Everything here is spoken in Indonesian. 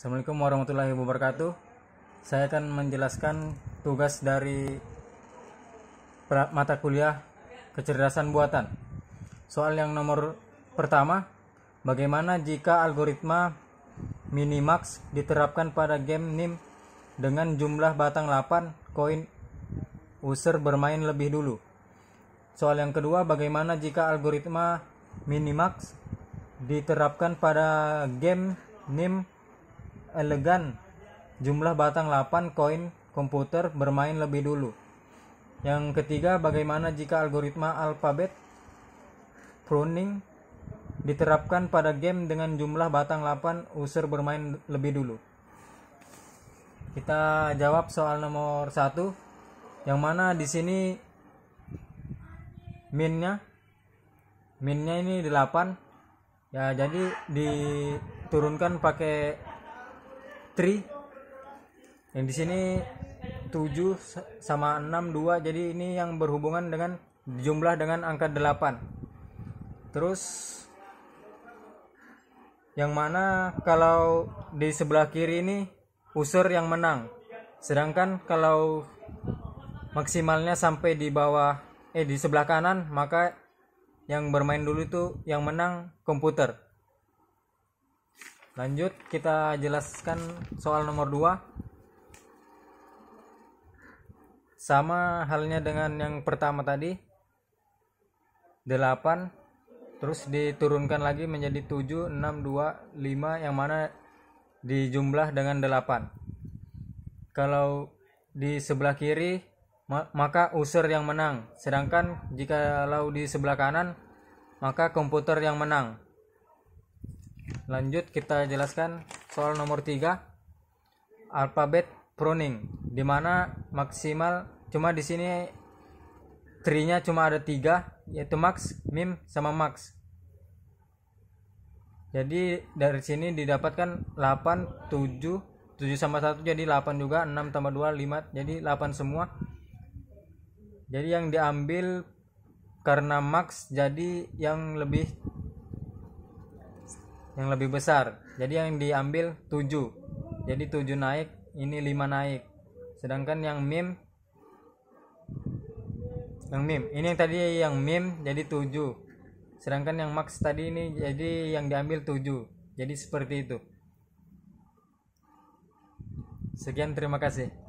Assalamualaikum warahmatullahi wabarakatuh. Saya akan menjelaskan tugas dari mata kuliah kecerdasan buatan. Soal yang nomor pertama, bagaimana jika algoritma minimax diterapkan pada game NIM dengan jumlah batang 8 koin user bermain lebih dulu? Soal yang kedua, bagaimana jika algoritma minimax diterapkan pada game NIM elegan jumlah batang 8 koin komputer bermain lebih dulu. Yang ketiga, bagaimana jika algoritma alfabet pruning diterapkan pada game dengan jumlah batang 8 user bermain lebih dulu? Kita jawab soal nomor 1 yang mana di sini minnya minnya ini 8 ya jadi diturunkan pakai 3 yang di sini 7 sama 6 2 jadi ini yang berhubungan dengan jumlah dengan angka 8 terus yang mana kalau di sebelah kiri ini user yang menang sedangkan kalau maksimalnya sampai di bawah eh di sebelah kanan maka yang bermain dulu itu yang menang komputer lanjut kita jelaskan soal nomor 2 sama halnya dengan yang pertama tadi 8 terus diturunkan lagi menjadi 7 6 2 5 yang mana dijumlah dengan 8 kalau di sebelah kiri maka user yang menang sedangkan jika di sebelah kanan maka komputer yang menang Lanjut kita jelaskan soal nomor 3 alfabet pruning dimana maksimal cuma di sini trinya cuma ada tiga yaitu max, mim sama max. Jadi dari sini didapatkan 8 7 7 sama 1 jadi 8 juga 6 tambah 2 5 jadi 8 semua. Jadi yang diambil karena max jadi yang lebih yang lebih besar jadi yang diambil 7 jadi 7 naik ini 5 naik sedangkan yang mim yang mim ini yang tadi yang mim jadi 7 sedangkan yang max tadi ini jadi yang diambil 7 jadi seperti itu sekian terima kasih